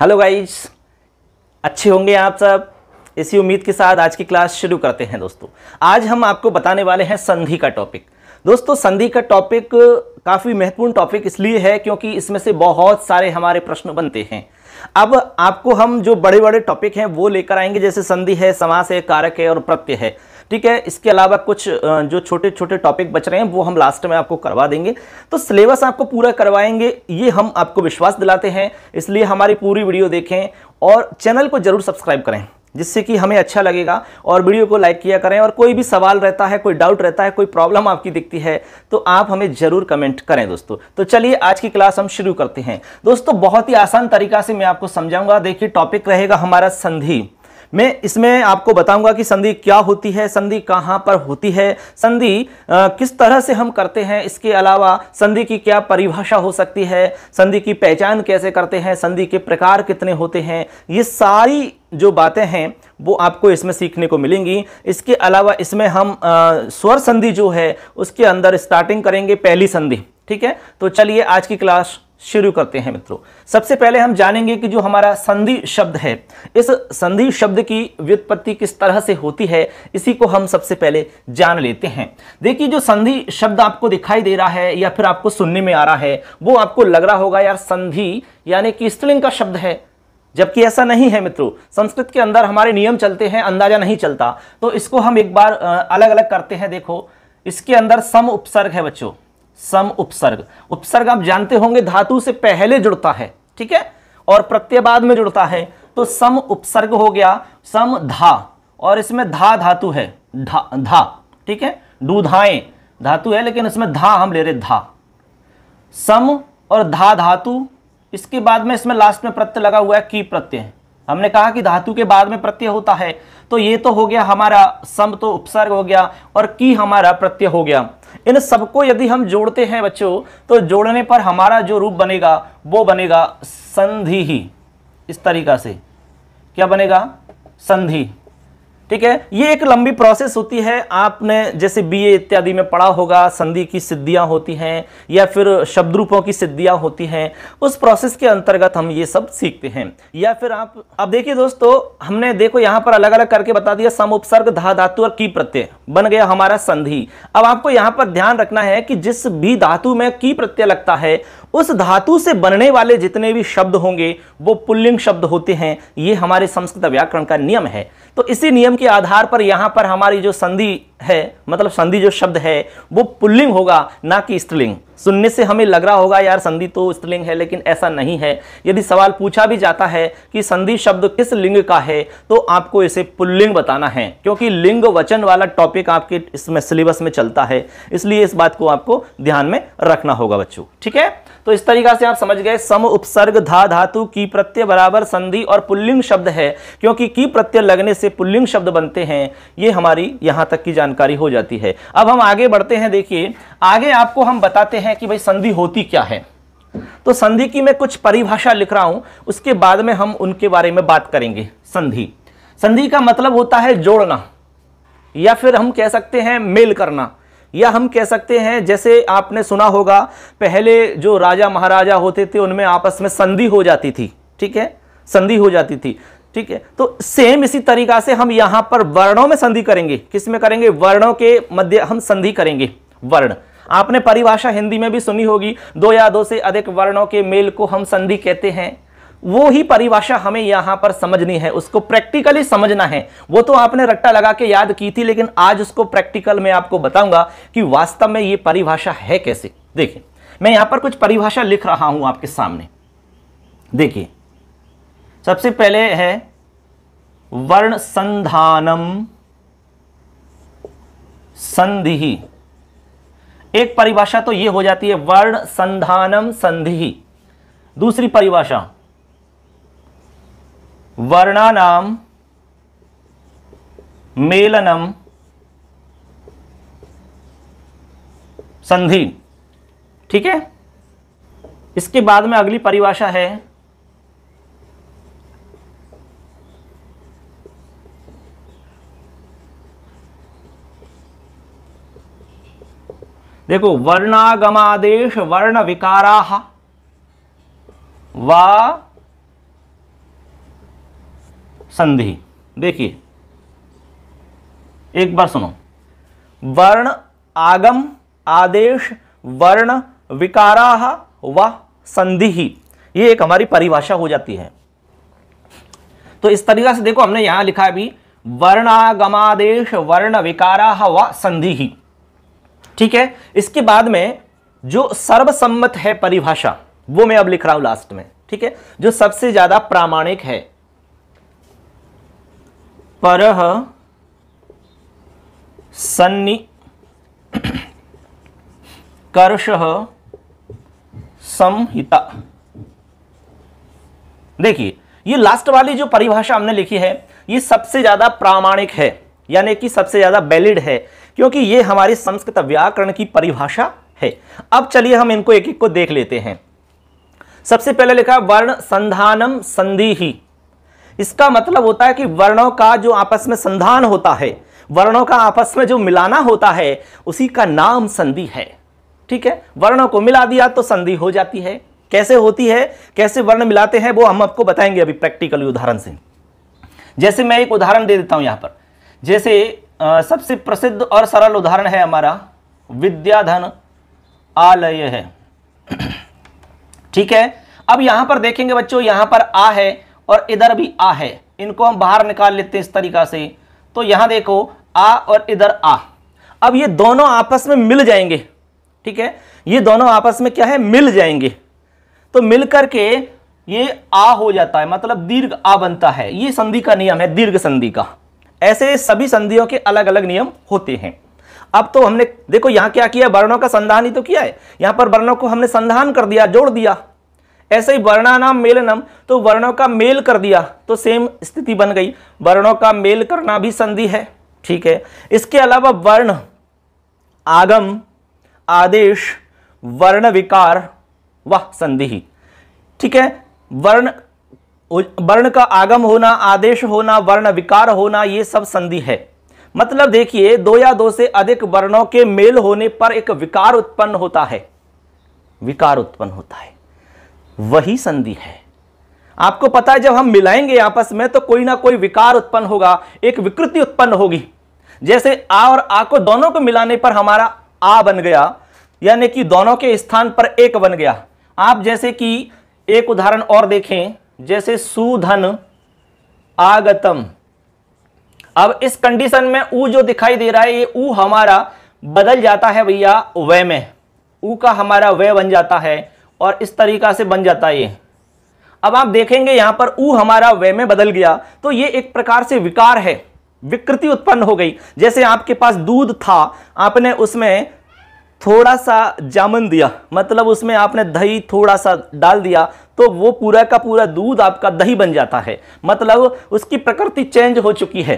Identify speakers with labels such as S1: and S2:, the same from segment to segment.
S1: hello guys अच्छे होंगे आप सब इसी उम्मीद के साथ आज की क्लास शुरू करते हैं दोस्तों आज हम आपको बताने वाले हैं संधि का टॉपिक दोस्तों संधि का टॉपिक काफ़ी महत्वपूर्ण टॉपिक इसलिए है क्योंकि इसमें से बहुत सारे हमारे प्रश्न बनते हैं अब आपको हम जो बड़े बड़े टॉपिक हैं वो लेकर आएंगे जैसे संधि है समास है कारक है और प्रत्यय है ठीक है इसके अलावा कुछ जो छोटे छोटे टॉपिक बच रहे हैं वो हम लास्ट में आपको करवा देंगे तो सिलेबस आपको पूरा करवाएंगे ये हम आपको विश्वास दिलाते हैं इसलिए हमारी पूरी वीडियो देखें और चैनल को जरूर सब्सक्राइब करें जिससे कि हमें अच्छा लगेगा और वीडियो को लाइक किया करें और कोई भी सवाल रहता है कोई डाउट रहता है कोई प्रॉब्लम आपकी दिखती है तो आप हमें ज़रूर कमेंट करें दोस्तों तो चलिए आज की क्लास हम शुरू करते हैं दोस्तों बहुत ही आसान तरीका से मैं आपको समझाऊंगा देखिए टॉपिक रहेगा हमारा संधि मैं इसमें आपको बताऊंगा कि संधि क्या होती है संधि कहाँ पर होती है संधि किस तरह से हम करते हैं इसके अलावा संधि की क्या परिभाषा हो सकती है संधि की पहचान कैसे करते हैं संधि के प्रकार कितने होते हैं ये सारी जो बातें हैं वो आपको इसमें सीखने को मिलेंगी इसके अलावा इसमें हम आ, स्वर संधि जो है उसके अंदर स्टार्टिंग करेंगे पहली संधि ठीक है तो चलिए आज की क्लास शुरू करते हैं मित्रों सबसे पहले हम जानेंगे कि जो हमारा संधि शब्द है इस संधि शब्द की व्युत्पत्ति किस तरह से होती है इसी को हम सबसे पहले जान लेते हैं देखिए जो संधि शब्द आपको दिखाई दे रहा है या फिर आपको सुनने में आ रहा है वो आपको लग रहा होगा यार संधि यानी कि स्त्रीलिंग का शब्द है जबकि ऐसा नहीं है मित्रों संस्कृत के अंदर हमारे नियम चलते हैं अंदाजा नहीं चलता तो इसको हम एक बार अलग अलग करते हैं देखो इसके अंदर सम उपसर्ग है बच्चों सम उपसर्ग उपसर्ग आप जानते होंगे धातु से पहले जुड़ता है ठीक है और प्रत्यय बाद में जुड़ता है तो सम उपसर्ग हो गया सम धा और इसमें धा धातु है धा धा ठीक है दूधाएं धातु है लेकिन इसमें धा हम ले रहे धा सम और धा धातु इसके बाद में इसमें लास्ट में प्रत्यय लगा हुआ है की प्रत्यय हमने कहा कि धातु के बाद में प्रत्यय होता है तो ये तो हो गया हमारा सम तो उपसर्ग हो गया और की हमारा प्रत्यय हो गया इन सबको यदि हम जोड़ते हैं बच्चों तो जोड़ने पर हमारा जो रूप बनेगा वो बनेगा संधि ही इस तरीका से क्या बनेगा संधि ठीक है ये एक लंबी प्रोसेस होती है आपने जैसे बीए इत्यादि में पढ़ा होगा संधि की सिद्धियां होती हैं या फिर शब्द रूपों की सिद्धियां होती हैं उस प्रोसेस के अंतर्गत हम ये सब सीखते हैं या फिर आप अब देखिए दोस्तों हमने देखो यहां पर अलग अलग करके बता दिया सम उपसर्ग धा धातु और की प्रत्यय बन गया हमारा संधि अब आपको यहाँ पर ध्यान रखना है कि जिस भी धातु में की प्रत्यय लगता है उस धातु से बनने वाले जितने भी शब्द होंगे वो पुल्लिंग शब्द होते हैं ये हमारे संस्कृत व्याकरण का नियम है तो इसी नियम के आधार पर यहाँ पर हमारी जो संधि है मतलब संधि जो शब्द है वो पुल्लिंग होगा ना कि स्त्रीलिंग सुनने से हमें लग रहा होगा यार संधि तो स्त्रीलिंग है लेकिन ऐसा नहीं है यदि सवाल पूछा भी जाता है कि संधि शब्द किस लिंग का है तो आपको इसे पुल्लिंग बताना है क्योंकि लिंग वचन वाला टॉपिक आपके इसमें सिलेबस में चलता है इसलिए इस बात को आपको ध्यान में रखना होगा बच्चों ठीक है तो इस तरीका से आप समझ गए सम उपसर्ग धा धातु की प्रत्यय बराबर संधि और पुल्लिंग शब्द है क्योंकि की प्रत्यय लगने से पुल्लिंग शब्द बनते हैं ये हमारी यहां तक की जानकारी हो जाती है अब हम आगे बढ़ते हैं देखिए आगे आपको हम बताते हैं हैं कि भाई संधि होती क्या है तो संधि की मैं कुछ परिभाषा लिख रहा हूं उसके बाद में हम उनके बारे में बात करेंगे संधि संधि का मतलब होता है जोड़ना या फिर हम कह सकते हैं मेल करना या हम कह सकते हैं जैसे आपने सुना होगा पहले जो राजा महाराजा होते थे उनमें आपस में संधि हो जाती थी ठीक है संधि हो जाती थी ठीक है तो सेम इसी तरीका से हम यहां पर वर्णों में संधि करेंगे किस में करेंगे वर्णों के मध्य हम संधि करेंगे वर्ण आपने परिभाषा हिंदी में भी सुनी होगी दो या दो से अधिक वर्णों के मेल को हम संधि कहते हैं वो ही परिभाषा हमें यहां पर समझनी है उसको प्रैक्टिकली समझना है वो तो आपने रट्टा लगा के याद की थी लेकिन आज उसको प्रैक्टिकल में आपको बताऊंगा कि वास्तव में ये परिभाषा है कैसे देखिए मैं यहां पर कुछ परिभाषा लिख रहा हूं आपके सामने देखिए सबसे पहले है वर्ण संधानम संधि एक परिभाषा तो यह हो जाती है वर्ण संधानम संधि दूसरी परिभाषा वर्णानाम मेलनम संधि ठीक है इसके बाद में अगली परिभाषा है देखो वर्णागमादेश वर्ण विकारा व संधि देखिए एक बार सुनो वर्ण आगम आदेश वर्ण विकारा व संधि ही ये एक हमारी परिभाषा हो जाती है तो इस तरीका से देखो हमने यहां लिखा भी वर्णागमादेश वर्ण विकारा व संधि ही ठीक है इसके बाद में जो सर्वसम्मत है परिभाषा वो मैं अब लिख रहा हूं लास्ट में ठीक है जो सबसे ज्यादा प्रामाणिक है पर सन्नि कर्ष संहिता देखिए ये लास्ट वाली जो परिभाषा हमने लिखी है ये सबसे ज्यादा प्रामाणिक है यानी कि सबसे ज़्यादा वैलिड है क्योंकि ये हमारी संस्कृत व्याकरण की परिभाषा है अब चलिए हम इनको एक एक को देख लेते हैं सबसे पहले लिखा वर्ण संधानम संधि ही इसका मतलब होता है कि वर्णों का जो आपस में संधान होता है वर्णों का आपस में जो मिलाना होता है उसी का नाम संधि है ठीक है वर्णों को मिला दिया तो संधि हो जाती है कैसे होती है कैसे वर्ण मिलाते हैं वो हम आपको बताएंगे अभी प्रैक्टिकली उदाहरण से जैसे मैं एक उदाहरण दे देता हूं यहां पर जैसे सबसे प्रसिद्ध और सरल उदाहरण है हमारा विद्याधन आलय है ठीक है अब यहां पर देखेंगे बच्चों यहां पर आ है और इधर भी आ है इनको हम बाहर निकाल लेते हैं इस तरीका से तो यहां देखो आ और इधर आ अब ये दोनों आपस में मिल जाएंगे ठीक है ये दोनों आपस में क्या है मिल जाएंगे तो मिल करके ये आ हो जाता है मतलब दीर्घ आ बनता है ये संधि का नियम है दीर्घ संधि का ऐसे सभी संधियों के अलग अलग नियम होते हैं अब तो हमने देखो यहां क्या किया वर्णों का संधान ही तो किया है यहां पर वर्णों को हमने संधान कर दिया जोड़ दिया ऐसे ही वर्णानाम मेलनम तो वर्णों का मेल कर दिया तो सेम स्थिति बन गई वर्णों का मेल करना भी संधि है ठीक है इसके अलावा वर्ण आगम आदेश वर्ण विकार वह संधि ही ठीक है वर्ण वर्ण का आगम होना आदेश होना वर्ण विकार होना ये सब संधि है मतलब देखिए दो या दो से अधिक वर्णों के मेल होने पर एक विकार उत्पन्न होता है विकार उत्पन्न होता है वही संधि है आपको पता है जब हम मिलाएंगे आपस में तो कोई ना कोई विकार उत्पन्न होगा एक विकृति उत्पन्न होगी जैसे आ और आ को दोनों को मिलाने पर हमारा आ बन गया यानी कि दोनों के स्थान पर एक बन गया आप जैसे कि एक उदाहरण और देखें जैसे सुधन आगतम अब इस कंडीशन में ऊ जो दिखाई दे रहा है ये ऊ हमारा बदल जाता है भैया वे में ऊ का हमारा वे बन जाता है और इस तरीका से बन जाता है ये अब आप देखेंगे यहां पर ऊ हमारा वे में बदल गया तो ये एक प्रकार से विकार है विकृति उत्पन्न हो गई जैसे आपके पास दूध था आपने उसमें थोड़ा सा जामन दिया मतलब उसमें आपने दही थोड़ा सा डाल दिया तो वो पूरा का पूरा दूध आपका दही बन जाता है मतलब उसकी प्रकृति चेंज हो चुकी है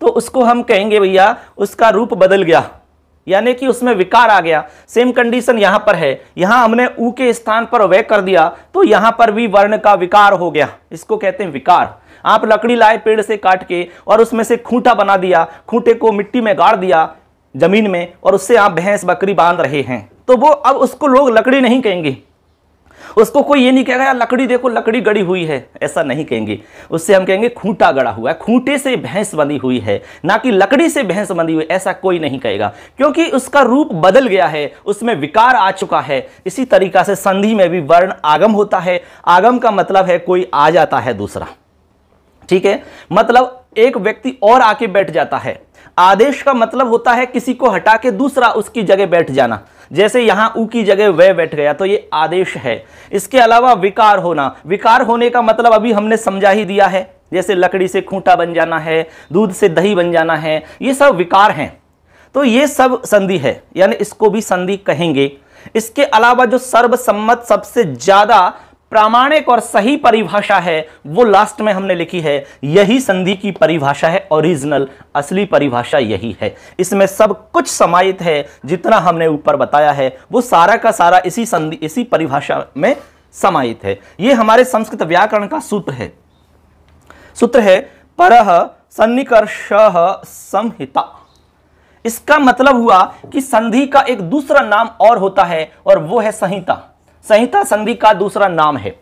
S1: तो उसको हम कहेंगे भैया उसका रूप बदल गया यानी कि उसमें विकार आ गया सेम कंडीशन यहाँ पर है यहाँ हमने ऊ के स्थान पर वे कर दिया तो यहाँ पर भी वर्ण का विकार हो गया इसको कहते हैं विकार आप लकड़ी लाए पेड़ से काट के और उसमें से खूंटा बना दिया खूंटे को मिट्टी में गाड़ दिया ज़मीन में और उससे आप भैंस बकरी बांध रहे हैं तो वो अब उसको लोग लकड़ी नहीं कहेंगे उसको कोई ये नहीं कहेगा यार लकड़ी देखो लकड़ी गड़ी हुई है ऐसा नहीं कहेंगे उससे हम कहेंगे खूंटा गड़ा हुआ है खूंटे से भैंस बंधी हुई है ना कि लकड़ी से भैंस बंधी हुई ऐसा कोई नहीं कहेगा क्योंकि उसका रूप बदल गया है उसमें विकार आ चुका है इसी तरीका से संधि में भी वर्ण आगम होता है आगम का मतलब है कोई आ जाता है दूसरा ठीक है मतलब एक व्यक्ति और आके बैठ जाता है आदेश का मतलब होता है किसी को हटा के दूसरा उसकी जगह बैठ जाना जैसे यहां ऊ की जगह वह बैठ गया तो ये आदेश है इसके अलावा विकार होना विकार होने का मतलब अभी हमने समझा ही दिया है जैसे लकड़ी से खूंटा बन जाना है दूध से दही बन जाना है ये सब विकार हैं तो ये सब संधि है यानी इसको भी संधि कहेंगे इसके अलावा जो सर्वसम्मत सबसे ज़्यादा प्रामाणिक और सही परिभाषा है वो लास्ट में हमने लिखी है यही संधि की परिभाषा है ओरिजिनल असली परिभाषा यही है इसमें सब कुछ समाहित है जितना हमने ऊपर बताया है वो सारा का सारा इसी संधि इसी परिभाषा में समाहित है ये हमारे संस्कृत व्याकरण का सूत्र है सूत्र है पर सन्निकर्ष संहिता इसका मतलब हुआ कि संधि का एक दूसरा नाम और होता है और वो है संहिता संहिता संधि का दूसरा नाम है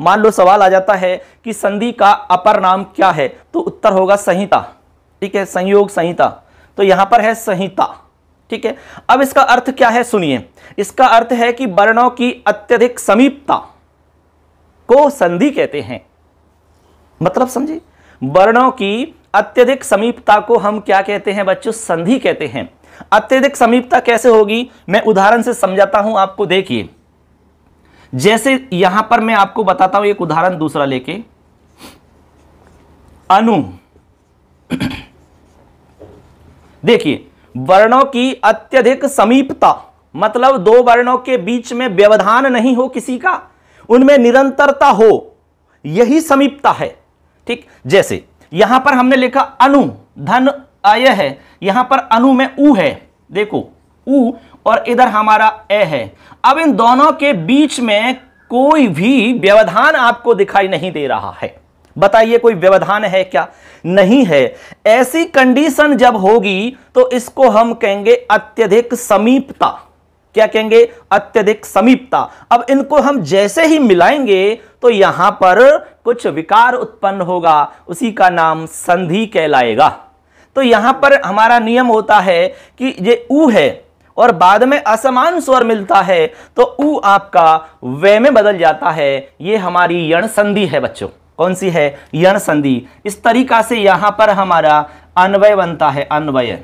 S1: मान लो सवाल आ जाता है कि संधि का अपर नाम क्या है तो उत्तर होगा संहिता ठीक है संयोग संहिता तो यहां पर है संहिता ठीक है अब इसका अर्थ क्या है सुनिए इसका अर्थ है कि वर्णों की अत्यधिक समीपता को संधि कहते हैं मतलब समझे वर्णों की अत्यधिक समीपता को हम क्या कहते हैं बच्चों संधि कहते हैं अत्यधिक समीपता कैसे होगी मैं उदाहरण से समझाता हूं आपको देखिए जैसे यहां पर मैं आपको बताता हूं एक उदाहरण दूसरा लेके अनु देखिए वर्णों की अत्यधिक समीपता मतलब दो वर्णों के बीच में व्यवधान नहीं हो किसी का उनमें निरंतरता हो यही समीपता है ठीक जैसे यहां पर हमने लिखा अनु धन अय है यहां पर अनु में ऊ है देखो ऊ और इधर हमारा ए है अब इन दोनों के बीच में कोई भी व्यवधान आपको दिखाई नहीं दे रहा है बताइए कोई व्यवधान है क्या नहीं है ऐसी कंडीशन जब होगी तो इसको हम कहेंगे अत्यधिक समीपता क्या कहेंगे अत्यधिक समीपता अब इनको हम जैसे ही मिलाएंगे तो यहां पर कुछ विकार उत्पन्न होगा उसी का नाम संधि कहलाएगा तो यहां पर हमारा नियम होता है कि ये ऊ है और बाद में असमान स्वर मिलता है तो ऊ आपका वे में बदल जाता है ये हमारी यण संधि है बच्चों कौन सी है यण संधि इस तरीका से यहां पर हमारा अन्वय बनता है अन्वय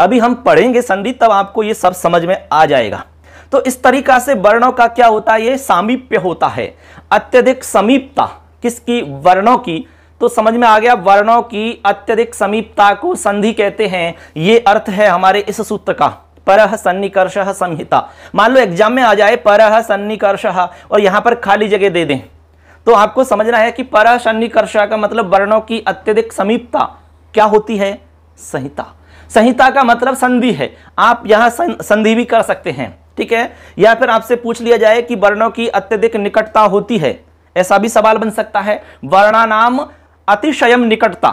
S1: अभी हम पढ़ेंगे संधि तब आपको ये सब समझ में आ जाएगा तो इस तरीका से वर्णों का क्या होता है ये सामीप्य होता है अत्यधिक समीपता किसकी वर्णों की तो समझ में आ गया वर्णों की अत्यधिक समीपता को संधि कहते हैं ये अर्थ है हमारे इस सूत्र का परह सन्निकर्ष संहिता मान लो एग्जाम में आ जाए परह सन्निकर्ष और यहां पर खाली जगह दे दें तो आपको समझना है कि परह सन्निकर्ष का मतलब वर्णों की अत्यधिक समीपता क्या होती है संहिता संहिता का मतलब संधि है आप यहां संधि भी कर सकते हैं ठीक है या फिर आपसे पूछ लिया जाए कि वर्णों की अत्यधिक निकटता होती है ऐसा भी सवाल बन सकता है वर्णा नाम अतिशयम निकटता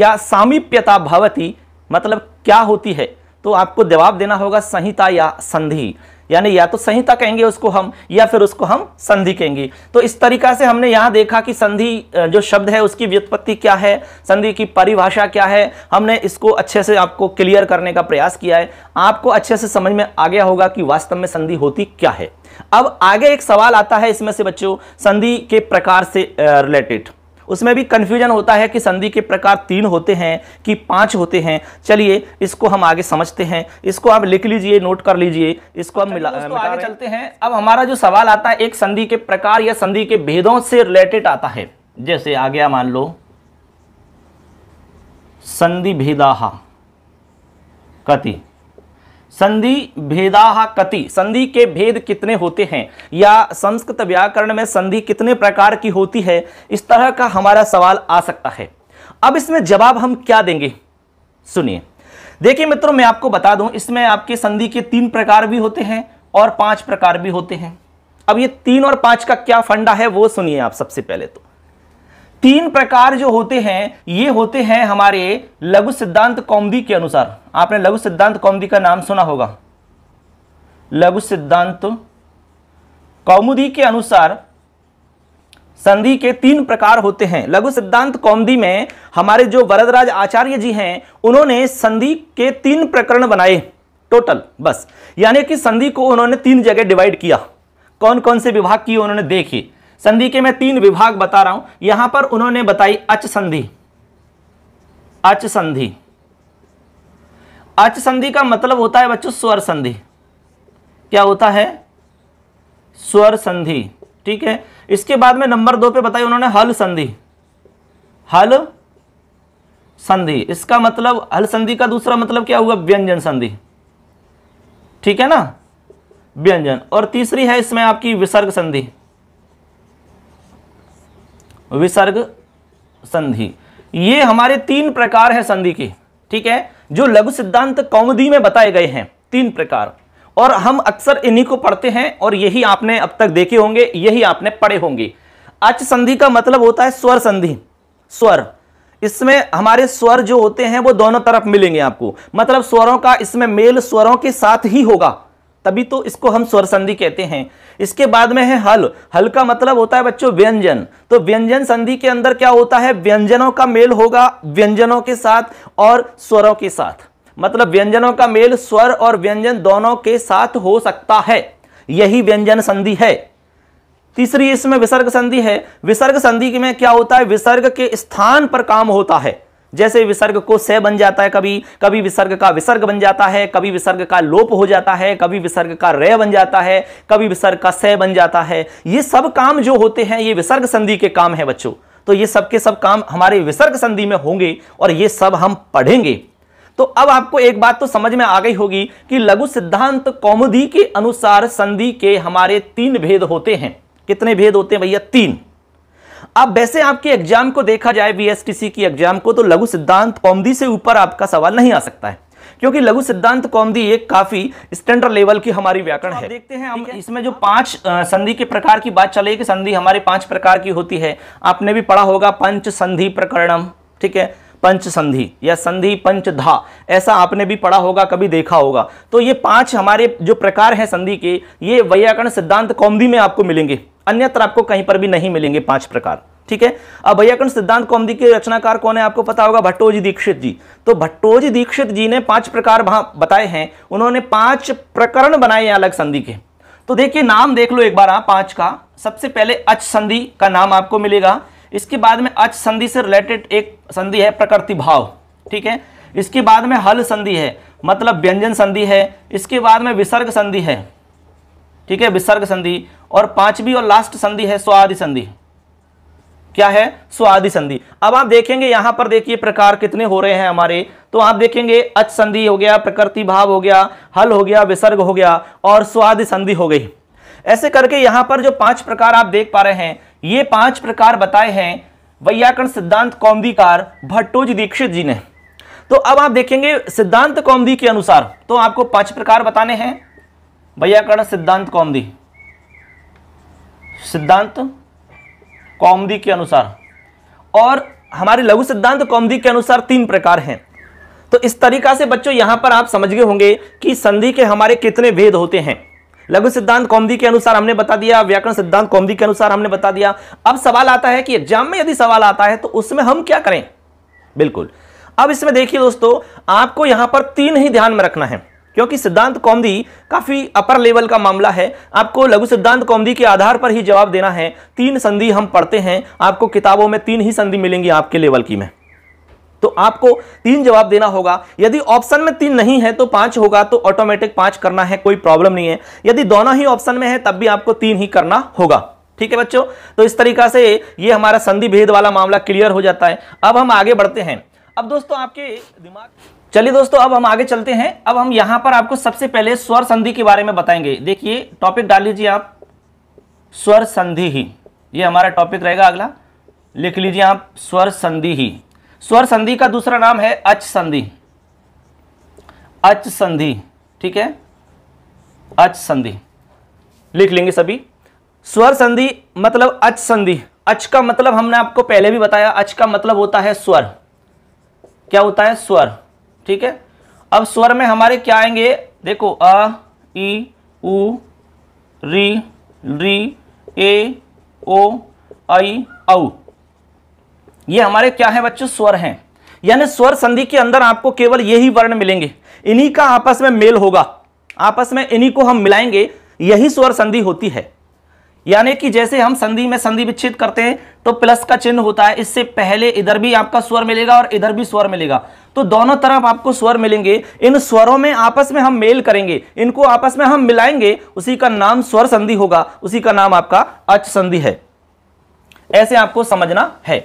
S1: या सामीप्यता भवती मतलब क्या होती है तो आपको जवाब देना होगा संहिता या संधि यानी या तो संहिता कहेंगे उसको हम या फिर उसको हम संधि कहेंगे तो इस तरीका से हमने यहाँ देखा कि संधि जो शब्द है उसकी व्युत्पत्ति क्या है संधि की परिभाषा क्या है हमने इसको अच्छे से आपको क्लियर करने का प्रयास किया है आपको अच्छे से समझ में आ गया होगा कि वास्तव में संधि होती क्या है अब आगे एक सवाल आता है इसमें से बच्चों संधि के प्रकार से रिलेटेड उसमें भी कन्फ्यूजन होता है कि संधि के प्रकार तीन होते हैं कि पांच होते हैं चलिए इसको हम आगे समझते हैं इसको आप लिख लीजिए नोट कर लीजिए इसको हम मिला तो आगे चलते हैं अब हमारा जो सवाल आता है एक संधि के प्रकार या संधि के भेदों से रिलेटेड आता है जैसे आ गया मान लो संधि भेदाहा कति संधि भेदा कति संधि के भेद कितने होते हैं या संस्कृत व्याकरण में संधि कितने प्रकार की होती है इस तरह का हमारा सवाल आ सकता है अब इसमें जवाब हम क्या देंगे सुनिए देखिए मित्रों मैं आपको बता दूं इसमें आपके संधि के तीन प्रकार भी होते हैं और पांच प्रकार भी होते हैं अब ये तीन और पांच का क्या फंडा है वो सुनिए आप सबसे पहले तो तीन प्रकार जो होते हैं ये होते हैं हमारे लघु सिद्धांत कौमदी के अनुसार आपने लघु सिद्धांत कौमदी का नाम सुना होगा लघु सिद्धांत कौमुदी के अनुसार संधि के तीन प्रकार होते हैं लघु सिद्धांत कौमदी में हमारे जो वरदराज आचार्य जी हैं उन्होंने संधि के तीन प्रकरण बनाए टोटल बस यानी कि संधि को उन्होंने तीन जगह डिवाइड किया कौन कौन से विभाग किए उन्होंने देखे संधि के मैं तीन विभाग बता रहा हूं यहां पर उन्होंने बताई अच संधि अच संधि अच संधि का मतलब होता है बच्चों स्वर संधि क्या होता है स्वर संधि ठीक है इसके बाद में नंबर दो पे बताई उन्होंने हल संधि हल संधि इसका मतलब हल संधि का दूसरा मतलब क्या हुआ व्यंजन संधि ठीक है ना व्यंजन और तीसरी है इसमें आपकी विसर्ग संधि विसर्ग संधि ये हमारे तीन प्रकार हैं संधि के ठीक है जो लघु सिद्धांत कौमदी में बताए गए हैं तीन प्रकार और हम अक्सर इन्हीं को पढ़ते हैं और यही आपने अब तक देखे होंगे यही आपने पढ़े होंगे अच संधि का मतलब होता है स्वर संधि स्वर इसमें हमारे स्वर जो होते हैं वो दोनों तरफ मिलेंगे आपको मतलब स्वरों का इसमें मेल स्वरों के साथ ही होगा तभी तो इसको हम स्वर संधि कहते हैं इसके बाद में है हल हल का मतलब होता है बच्चों व्यंजन तो व्यंजन संधि के अंदर क्या होता है व्यंजनों का मेल होगा व्यंजनों के साथ और स्वरों के साथ मतलब व्यंजनों का मेल स्वर और व्यंजन दोनों के साथ हो सकता है यही व्यंजन संधि है तीसरी इसमें विसर्ग संधि है विसर्ग संधि में क्या होता है विसर्ग के स्थान पर काम होता है जैसे विसर्ग को से बन जाता है कभी कभी विसर्ग का विसर्ग बन जाता है कभी विसर्ग का लोप हो जाता है कभी विसर्ग का रे बन जाता है कभी विसर्ग का से बन जाता है ये सब काम जो होते हैं ये विसर्ग संधि के काम है बच्चों तो ये सब के सब काम हमारे विसर्ग संधि में होंगे और ये सब हम पढ़ेंगे तो अब आपको एक बात तो समझ में आ गई होगी कि लघु सिद्धांत कौमुदी के अनुसार संधि के हमारे तीन भेद होते हैं कितने भेद होते हैं भैया तीन अब वैसे आपके एग्जाम को देखा जाए बीएसटीसी की एग्जाम को तो लघु सिद्धांत कौमदी से ऊपर आपका सवाल नहीं आ सकता है क्योंकि लघु सिद्धांत कौमदी एक काफी स्टैंडर्ड लेवल की हमारी व्याकरण तो है देखते हैं हम इसमें जो पांच संधि के प्रकार की बात चले कि संधि हमारे पांच प्रकार की होती है आपने भी पढ़ा होगा पंच संधि प्रकरणम ठीक है पंच संधि या संधि पंच धा ऐसा आपने भी पढ़ा होगा कभी देखा होगा तो ये पांच हमारे जो प्रकार हैं संधि के ये वैयाकरण सिद्धांत कौमदी में आपको मिलेंगे अन्यत्र आपको कहीं पर भी नहीं मिलेंगे पांच प्रकार ठीक है अब भैयाकरण सिद्धांत कौमदी के रचनाकार कौन है आपको पता होगा भट्टोजी दीक्षित जी तो भट्टोजी दीक्षित जी ने पांच प्रकार वहां बताए हैं उन्होंने पांच प्रकरण बनाए हैं अलग संधि के तो देखिए नाम देख लो एक बार आप पांच का सबसे पहले अच संधि का नाम आपको मिलेगा इसके बाद में अच संधि से रिलेटेड एक संधि है प्रकृति भाव ठीक है इसके बाद में हल संधि है मतलब व्यंजन संधि है इसके बाद में विसर्ग संधि है ठीक है विसर्ग संधि और पांचवी और लास्ट संधि है स्वादि संधि क्या है स्वादि संधि अब आप देखेंगे यहां पर देखिए प्रकार कितने हो रहे हैं हमारे तो आप देखेंगे अच संधि हो गया प्रकृति भाव हो गया हल हो गया विसर्ग हो गया और स्वादि संधि हो गई ऐसे करके यहां पर जो पांच प्रकार आप देख पा रहे हैं ये पांच प्रकार बताए हैं वैयाकरण सिद्धांत कौमदीकार भट्टोज दीक्षित जी ने तो अब आप देखेंगे सिद्धांत कौमदी के अनुसार तो आपको पांच प्रकार बताने हैं वैयाकरण सिद्धांत कौमदी सिद्धांत कौमदी के अनुसार और हमारे लघु सिद्धांत कौमदी के अनुसार तीन प्रकार हैं तो इस तरीका से बच्चों यहां पर आप समझ गए होंगे कि संधि के हमारे कितने भेद होते हैं लघु सिद्धांत कौमदी के अनुसार हमने बता दिया व्याकरण सिद्धांत कौमदी के अनुसार हमने बता दिया अब सवाल आता है कि एग्जाम में यदि सवाल आता है तो उसमें हम क्या करें बिल्कुल अब इसमें देखिए दोस्तों आपको यहां पर तीन ही ध्यान में रखना है क्योंकि सिद्धांत कौमदी काफ़ी अपर लेवल का मामला है आपको लघु सिद्धांत कौमदी के आधार पर ही जवाब देना है तीन संधि हम पढ़ते हैं आपको किताबों में तीन ही संधि मिलेंगी आपके लेवल की में तो आपको तीन जवाब देना होगा यदि ऑप्शन में तीन नहीं है तो पांच होगा तो ऑटोमेटिक पांच करना है कोई प्रॉब्लम नहीं है यदि दोनों ही ऑप्शन में है तब भी आपको तीन ही करना होगा ठीक है बच्चों तो इस तरीका से ये हमारा संधि भेद वाला मामला क्लियर हो जाता है अब हम आगे बढ़ते हैं अब दोस्तों आपके दिमाग चलिए दोस्तों अब हम आगे चलते हैं अब हम यहां पर आपको सबसे पहले स्वर संधि के बारे में बताएंगे देखिए टॉपिक डाल लीजिए आप स्वर संधि ही ये हमारा टॉपिक रहेगा अगला लिख लीजिए आप स्वर संधि ही स्वर संधि का दूसरा नाम है अच संधि अच संधि ठीक है अच संधि लिख लेंगे सभी स्वर संधि मतलब अच संधि अच का मतलब हमने आपको पहले भी बताया अच का मतलब होता है स्वर क्या होता है स्वर ठीक है अब स्वर में हमारे क्या आएंगे देखो अ ई उ री री ए ओ आई औ ये हमारे क्या है बच्चों स्वर हैं यानी स्वर संधि के अंदर आपको केवल यही वर्ण मिलेंगे इन्हीं का आपस में मेल होगा आपस में इन्हीं को हम मिलाएंगे यही स्वर संधि होती है यानी कि जैसे हम संधि में संधि विच्छेद करते हैं तो प्लस का चिन्ह होता है इससे पहले इधर भी आपका स्वर मिलेगा और इधर भी स्वर मिलेगा तो दोनों तरफ आपको स्वर मिलेंगे इन स्वरों में आपस में हम मेल करेंगे इनको आपस में हम मिलाएंगे उसी का नाम स्वर संधि होगा उसी का नाम आपका अच संधि है ऐसे आपको समझना है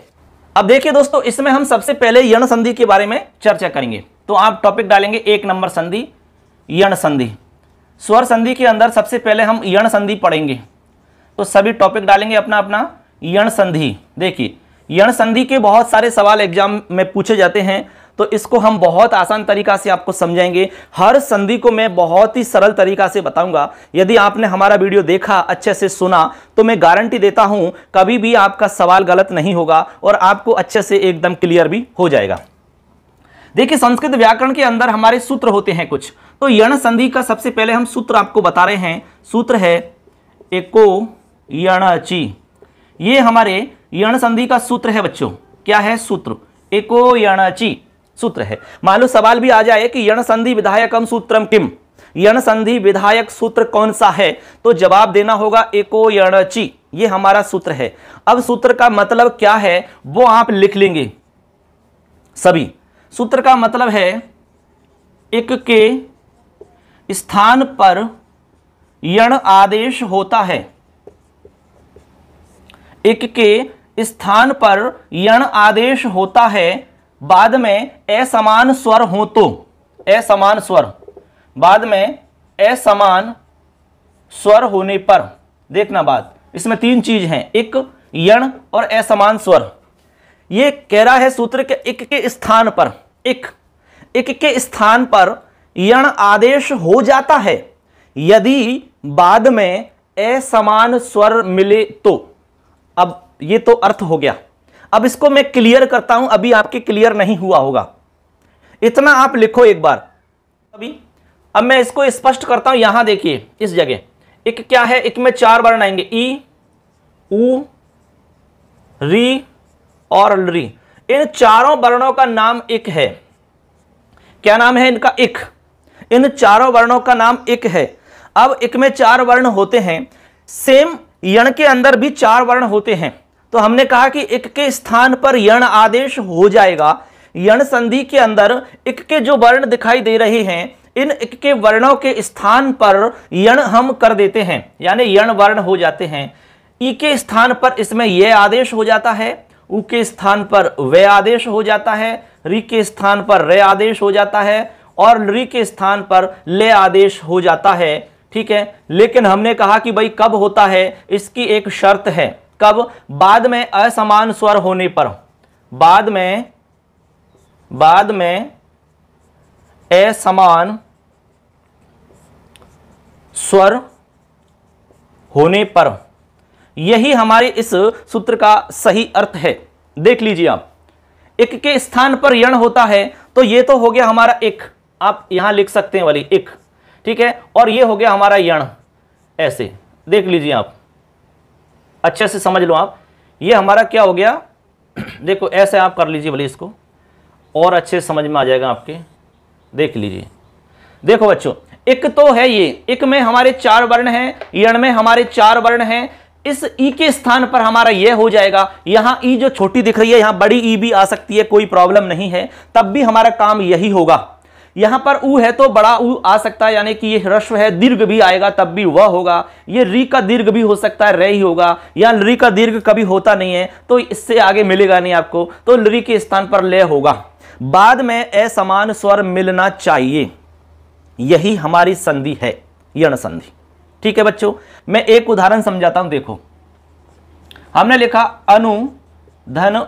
S1: अब देखिए दोस्तों इसमें हम सबसे पहले यण संधि के बारे में चर्चा करेंगे तो आप टॉपिक डालेंगे एक नंबर संधि यण संधि स्वर संधि के अंदर सबसे पहले हम यण संधि पढ़ेंगे तो सभी टॉपिक डालेंगे अपना अपना यण संधि देखिए यण संधि के बहुत सारे सवाल एग्जाम में पूछे जाते हैं तो इसको हम बहुत आसान तरीका से आपको समझाएंगे हर संधि को मैं बहुत ही सरल तरीका से बताऊंगा यदि आपने हमारा वीडियो देखा अच्छे से सुना तो मैं गारंटी देता हूं कभी भी आपका सवाल गलत नहीं होगा और आपको अच्छे से एकदम क्लियर भी हो जाएगा देखिए संस्कृत व्याकरण के अंदर हमारे सूत्र होते हैं कुछ तो यण संधि का सबसे पहले हम सूत्र आपको बता रहे हैं सूत्र है एको अची ये हमारे यण संधि का सूत्र है बच्चों क्या है सूत्र एको अची सूत्र है मान लो सवाल भी आ जाए कि यण संधि विधायकम सूत्रम किम यण संधि विधायक सूत्र कौन सा है तो जवाब देना होगा एको अची ये हमारा सूत्र है अब सूत्र का मतलब क्या है वो आप लिख लेंगे सभी सूत्र का मतलब है एक के स्थान पर यण आदेश होता है इक के स्थान पर यण आदेश होता है बाद में असमान स्वर हो तो असमान स्वर बाद में असमान स्वर होने पर देखना बात इसमें तीन चीज हैं एक यण और असमान स्वर ये कह रहा है सूत्र के एक के स्थान पर एक एक के स्थान पर यण आदेश हो जाता है यदि बाद में असमान स्वर मिले तो अब ये तो अर्थ हो गया अब इसको मैं क्लियर करता हूं अभी आपके क्लियर नहीं हुआ होगा इतना आप लिखो एक बार अभी अब मैं इसको स्पष्ट करता हूं यहां देखिए इस जगह एक क्या है एक में चार वर्ण आएंगे ई उ री और री इन चारों वर्णों का नाम एक है क्या नाम है इनका एक इन चारों वर्णों का नाम एक है अब एक में चार वर्ण होते हैं सेम यण के अंदर भी चार वर्ण होते हैं तो हमने कहा कि एक के स्थान पर यण आदेश हो जाएगा यण संधि के अंदर एक के जो वर्ण दिखाई दे रहे हैं इन एक के वर्णों के स्थान पर यण हम कर देते हैं यानी यण वर्ण हो जाते हैं ई के स्थान पर इसमें यह आदेश हो जाता है ऊ के स्थान पर वे आदेश हो जाता है री के स्थान पर रे आदेश हो जाता है और री के स्थान पर ले आदेश हो जाता है ठीक है लेकिन हमने कहा कि भाई कब होता है इसकी एक शर्त है कब बाद में असमान स्वर होने पर बाद में बाद में असमान स्वर होने पर यही हमारे इस सूत्र का सही अर्थ है देख लीजिए आप एक के स्थान पर यण होता है तो ये तो हो गया हमारा एक आप यहां लिख सकते हैं वाली एक ठीक है और ये हो गया हमारा यण ऐसे देख लीजिए आप अच्छे से समझ लो आप ये हमारा क्या हो गया देखो ऐसे आप कर लीजिए भले इसको और अच्छे समझ में आ जाएगा आपके देख लीजिए देखो बच्चों एक तो है ये एक में हमारे चार वर्ण हैं यण में हमारे चार वर्ण हैं इस ई के स्थान पर हमारा यह हो जाएगा यहाँ ई जो छोटी दिख रही है यहाँ बड़ी ई भी आ सकती है कोई प्रॉब्लम नहीं है तब भी हमारा काम यही होगा यहां पर ऊ है तो बड़ा ऊ आ सकता है यानी कि ये ह्रस्व है दीर्घ भी आएगा तब भी वह होगा ये री का दीर्घ भी हो सकता है रे ही होगा या री का दीर्घ कभी होता नहीं है तो इससे आगे मिलेगा नहीं आपको तो लरी के स्थान पर ले होगा बाद में असमान स्वर मिलना चाहिए यही हमारी संधि है यण संधि ठीक है बच्चों मैं एक उदाहरण समझाता हूं देखो हमने लिखा अनु धन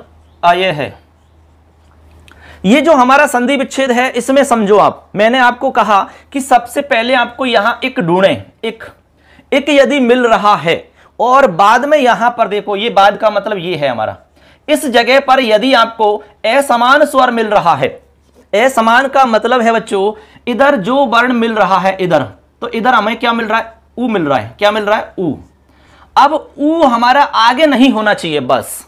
S1: आय है ये जो हमारा संधि विच्छेद है इसमें समझो आप मैंने आपको कहा कि सबसे पहले आपको यहां एक ढूंढे एक एक यदि मिल रहा है और बाद में यहां पर देखो ये बाद का मतलब ये है हमारा इस जगह पर यदि आपको असमान स्वर मिल रहा है असमान का मतलब है बच्चों इधर जो वर्ण मिल रहा है इधर तो इधर हमें क्या मिल रहा है ऊ मिल रहा है क्या मिल रहा है ऊ अब ऊ हमारा आगे नहीं होना चाहिए बस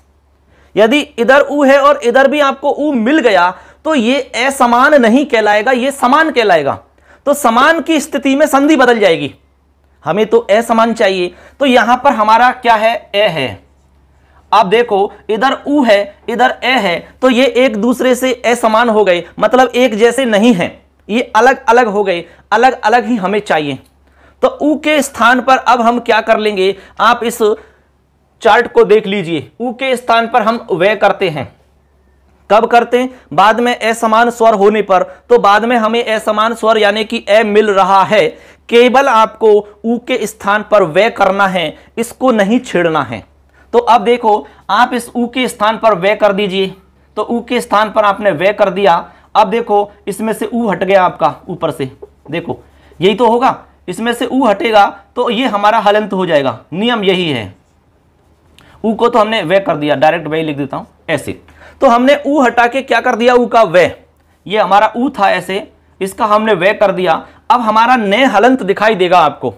S1: यदि इधर ऊ है और इधर भी आपको ऊ मिल गया तो ये असमान नहीं कहलाएगा ये समान कहलाएगा तो समान की स्थिति में संधि बदल जाएगी हमें तो असमान चाहिए तो यहां पर हमारा क्या है ए है आप देखो इधर ऊ है इधर ए है तो ये एक दूसरे से असमान हो गए मतलब एक जैसे नहीं है ये अलग अलग हो गए अलग अलग ही हमें चाहिए तो ऊ के स्थान पर अब हम क्या कर लेंगे आप इस चार्ट को देख लीजिए ऊ के स्थान पर हम वे करते हैं कब करते हैं बाद में असमान स्वर होने पर तो बाद में हमें असमान स्वर यानी कि ए मिल रहा है केवल आपको ऊ के स्थान पर वे करना है इसको नहीं छेड़ना है तो अब देखो आप इस ऊ के स्थान पर वे कर दीजिए तो ऊ के स्थान पर आपने वे कर दिया अब देखो इसमें से ऊ हट गया आपका ऊपर से देखो यही तो होगा इसमें से ऊ हटेगा तो ये हमारा हलंत हो जाएगा नियम यही है ऊ को तो हमने वे कर दिया डायरेक्ट वे लिख देता हूं ऐसे तो हमने ऊ हटा के क्या कर दिया ऊ का वे ये हमारा ऊ था ऐसे इसका हमने वे कर दिया अब हमारा नए हलंत दिखाई देगा आपको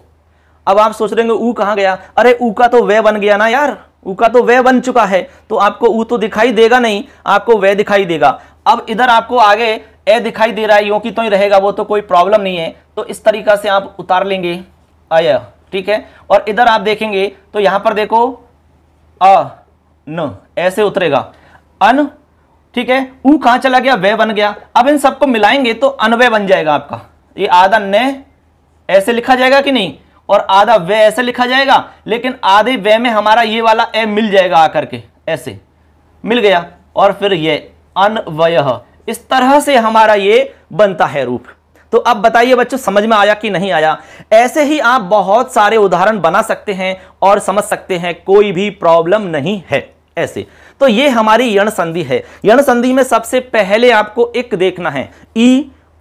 S1: अब आप सोच रहे ऊ कहाँ गया अरे ऊ का तो वे बन गया ना यार ऊ का तो वे बन चुका है तो आपको ऊ तो दिखाई देगा नहीं आपको वे दिखाई देगा अब इधर आपको आगे ए दिखाई दे रहा है यो की तो ही रहेगा वो तो कोई प्रॉब्लम नहीं है तो इस तरीका से आप उतार लेंगे आया ठीक है और इधर आप देखेंगे तो यहां पर देखो अ न ऐसे उतरेगा अन ठीक है ऊ कहां चला गया वे बन गया अब इन सबको मिलाएंगे तो अनवे बन जाएगा आपका ये आधा ने ऐसे लिखा जाएगा कि नहीं और आधा वे ऐसे लिखा जाएगा लेकिन आधे वे में हमारा ये वाला ए मिल जाएगा आकर के ऐसे मिल गया और फिर ये अनवय इस तरह से हमारा ये बनता है रूप तो अब बताइए बच्चों समझ में आया कि नहीं आया ऐसे ही आप बहुत सारे उदाहरण बना सकते हैं और समझ सकते हैं कोई भी प्रॉब्लम नहीं है ऐसे तो ये हमारी यण संधि है यण संधि में सबसे पहले आपको एक देखना है ई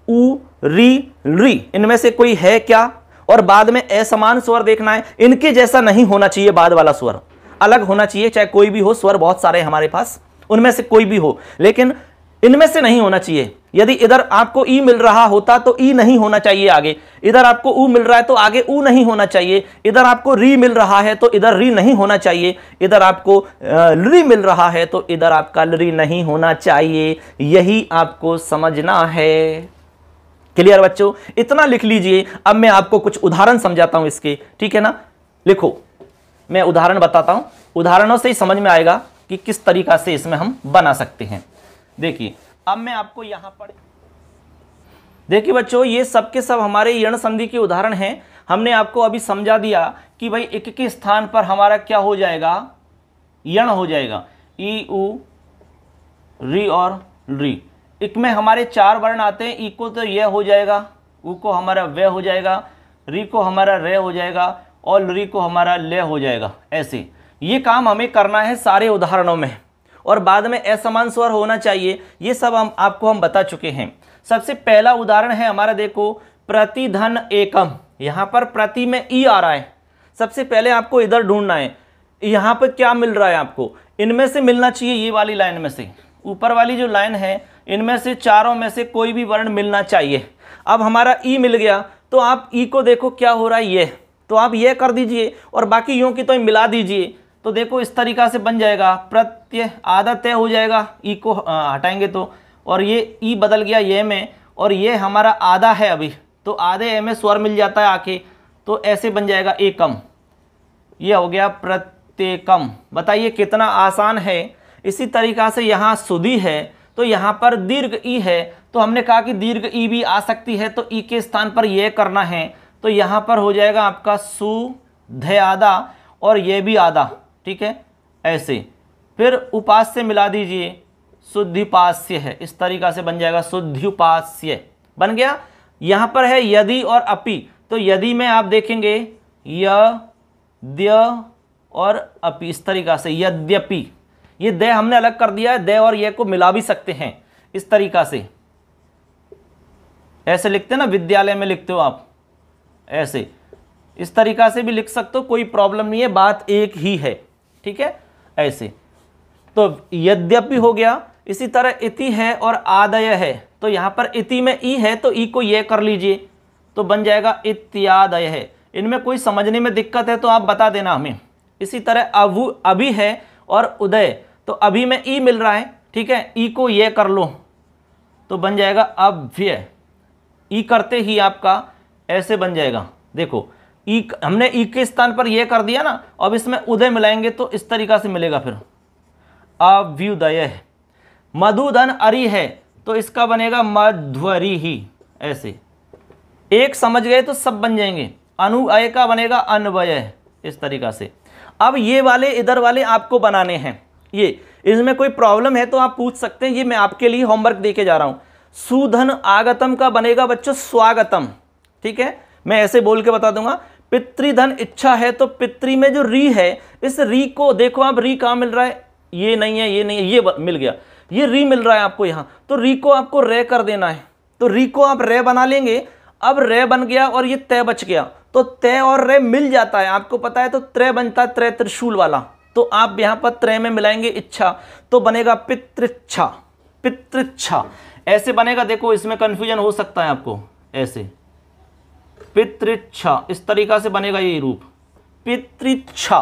S1: उ री री इनमें से कोई है क्या और बाद में असमान स्वर देखना है इनके जैसा नहीं होना चाहिए बाद वाला स्वर अलग होना चाहिए चाहे कोई भी हो स्वर बहुत सारे हमारे पास उनमें से कोई भी हो लेकिन इनमें से नहीं होना चाहिए यदि इधर आपको ई मिल रहा होता तो ई नहीं होना चाहिए आगे इधर आपको ऊ मिल रहा है तो आगे ऊ नहीं होना चाहिए इधर आपको री मिल रहा है तो इधर री नहीं होना चाहिए इधर आपको री मिल रहा है तो इधर आपका लरी नहीं होना चाहिए यही आपको समझना है क्लियर बच्चों इतना लिख लीजिए अब मैं आपको कुछ उदाहरण समझाता हूं इसके ठीक है ना लिखो मैं उदाहरण बताता हूं उदाहरणों से ही समझ में आएगा कि किस तरीका से इसमें हम बना सकते हैं देखिए अब मैं आपको यहाँ पर देखिए बच्चों ये सब के सब हमारे यण संधि के उदाहरण हैं हमने आपको अभी समझा दिया कि भाई एक के स्थान पर हमारा क्या हो जाएगा यण हो जाएगा ई उ री और री एक में हमारे चार वर्ण आते हैं ई को तो यह हो जाएगा ऊ को हमारा वे हो जाएगा री को हमारा रे हो जाएगा और री को हमारा ले हो जाएगा ऐसे ये काम हमें करना है सारे उदाहरणों में और बाद में असमान स्वर होना चाहिए ये सब हम आपको हम बता चुके हैं सबसे पहला उदाहरण है हमारा देखो प्रतिधन एकम यहाँ पर प्रति में ई आ रहा है सबसे पहले आपको इधर ढूंढना है यहाँ पर क्या मिल रहा है आपको इनमें से मिलना चाहिए ये वाली लाइन में से ऊपर वाली जो लाइन है इनमें से चारों में से कोई भी वर्ण मिलना चाहिए अब हमारा ई मिल गया तो आप ई को देखो क्या हो रहा है ये तो आप ये कर दीजिए और बाकी यूँ की तो मिला दीजिए तो देखो इस तरीका से बन जाएगा प्रत्यय आधा तय हो जाएगा ई e को हटाएंगे तो और ये ई e बदल गया ये में और ये हमारा आधा है अभी तो आधे ए में स्वर मिल जाता है आके तो ऐसे बन जाएगा ए कम ये हो गया प्रत्येकम बताइए कितना आसान है इसी तरीका से यहाँ सुधी है तो यहाँ पर दीर्घ ई e है तो हमने कहा कि दीर्घ ई भी आ सकती है तो ई के स्थान पर यह करना है तो यहाँ पर हो जाएगा आपका सुधे आधा और ये भी आधा ठीक है ऐसे फिर उपास्य मिला दीजिए शुद्धिपास्य है इस तरीका से बन जाएगा शुद्धिपास्य बन गया यहाँ पर है यदि और अपि तो यदि में आप देखेंगे य और अपि इस तरीका से यद्यपि ये दय हमने अलग कर दिया है दे और ये को मिला भी सकते हैं इस तरीका से ऐसे लिखते ना विद्यालय में लिखते हो आप ऐसे इस तरीका से भी लिख सकते हो कोई प्रॉब्लम नहीं है बात एक ही है ठीक है ऐसे तो यद्यपि हो गया इसी तरह इति है और आदय है तो यहां पर इति में ई है तो ई को ये कर लीजिए तो बन जाएगा इत्यादय है इनमें कोई समझने में दिक्कत है तो आप बता देना हमें इसी तरह अभु अभी है और उदय तो अभी में ई मिल रहा है ठीक है ई को ये कर लो तो बन जाएगा अभ्य ई करते ही आपका ऐसे बन जाएगा देखो ई हमने ई के स्थान पर यह कर दिया ना अब इसमें उदय मिलाएंगे तो इस तरीका से मिलेगा फिर अव्युदय मधुधन अरि है तो इसका बनेगा मधुअरी ही ऐसे एक समझ गए तो सब बन जाएंगे अनुअय का बनेगा अनवय इस तरीका से अब ये वाले इधर वाले आपको बनाने हैं ये इसमें कोई प्रॉब्लम है तो आप पूछ सकते हैं ये मैं आपके लिए होमवर्क दे के जा रहा हूं सुधन आगतम का बनेगा बच्चों स्वागतम ठीक है मैं ऐसे बोल के बता दूंगा पितृधन इच्छा है तो पितृ में जो री है इस री को देखो आप री कहाँ मिल रहा है ये नहीं है ये नहीं है ये मिल गया ये री मिल रहा है आपको यहाँ तो री को आपको रे कर देना है तो री को आप रे बना लेंगे अब रे बन गया और ये तय बच गया तो तय और रे मिल जाता है आपको पता है तो त्रय बनता है त्रय त्रिशूल वाला तो आप यहाँ पर त्रय में मिलाएंगे इच्छा तो बनेगा पितृच्छा पितृच्छा ऐसे बनेगा देखो इसमें कन्फ्यूजन हो सकता है आपको ऐसे पितृच्छा इस तरीका से बनेगा ये रूप पितृच्छा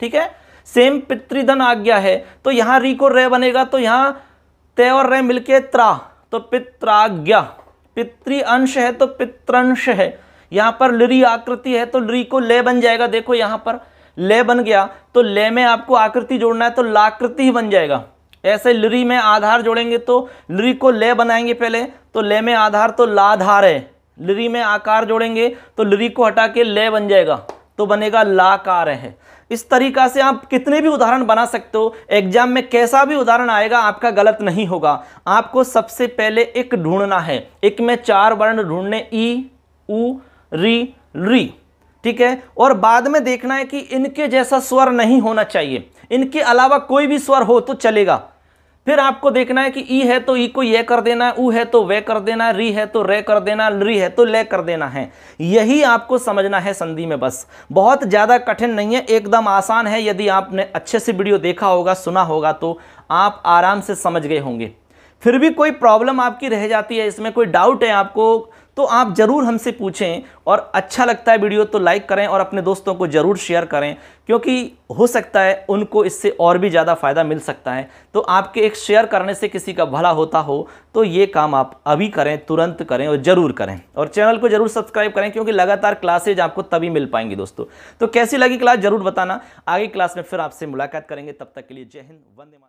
S1: ठीक है सेम पितृधन आज्ञा है तो यहां री को रे बनेगा तो यहां ते और रे मिलके त्रा तो पित्राज्ञा पितृ अंश है तो पितृंश है यहां पर लिरी आकृति है तो लि को ले बन जाएगा देखो यहां पर ले बन गया तो ले में आपको आकृति जोड़ना है तो लाकृति ही बन जाएगा ऐसे लिरी में आधार जोड़ेंगे तो लि को ले बनाएंगे पहले तो ले में आधार तो लाधार है लरी में आकार जोड़ेंगे तो लरी को हटा के ले बन जाएगा तो बनेगा लाकार है इस तरीका से आप कितने भी उदाहरण बना सकते हो एग्जाम में कैसा भी उदाहरण आएगा आपका गलत नहीं होगा आपको सबसे पहले एक ढूंढना है एक में चार वर्ण ढूंढने ई उ री री ठीक है और बाद में देखना है कि इनके जैसा स्वर नहीं होना चाहिए इनके अलावा कोई भी स्वर हो तो चलेगा फिर आपको देखना है कि ई है तो ई को ये कर देना है ऊ है तो वे कर देना है री है तो रे कर देना री है तो ले कर देना है यही आपको समझना है संधि में बस बहुत ज़्यादा कठिन नहीं है एकदम आसान है यदि आपने अच्छे से वीडियो देखा होगा सुना होगा तो आप आराम से समझ गए होंगे फिर भी कोई प्रॉब्लम आपकी रह जाती है इसमें कोई डाउट है आपको तो आप ज़रूर हमसे पूछें और अच्छा लगता है वीडियो तो लाइक करें और अपने दोस्तों को ज़रूर शेयर करें क्योंकि हो सकता है उनको इससे और भी ज़्यादा फ़ायदा मिल सकता है तो आपके एक शेयर करने से किसी का भला होता हो तो ये काम आप अभी करें तुरंत करें और ज़रूर करें और चैनल को ज़रूर सब्सक्राइब करें क्योंकि लगातार क्लासेज आपको तभी मिल पाएंगी दोस्तों तो कैसी लगी क्लास ज़रूर बताना आगे क्लास में फिर आपसे मुलाकात करेंगे तब तक के लिए जय हिंद वंदे मातरम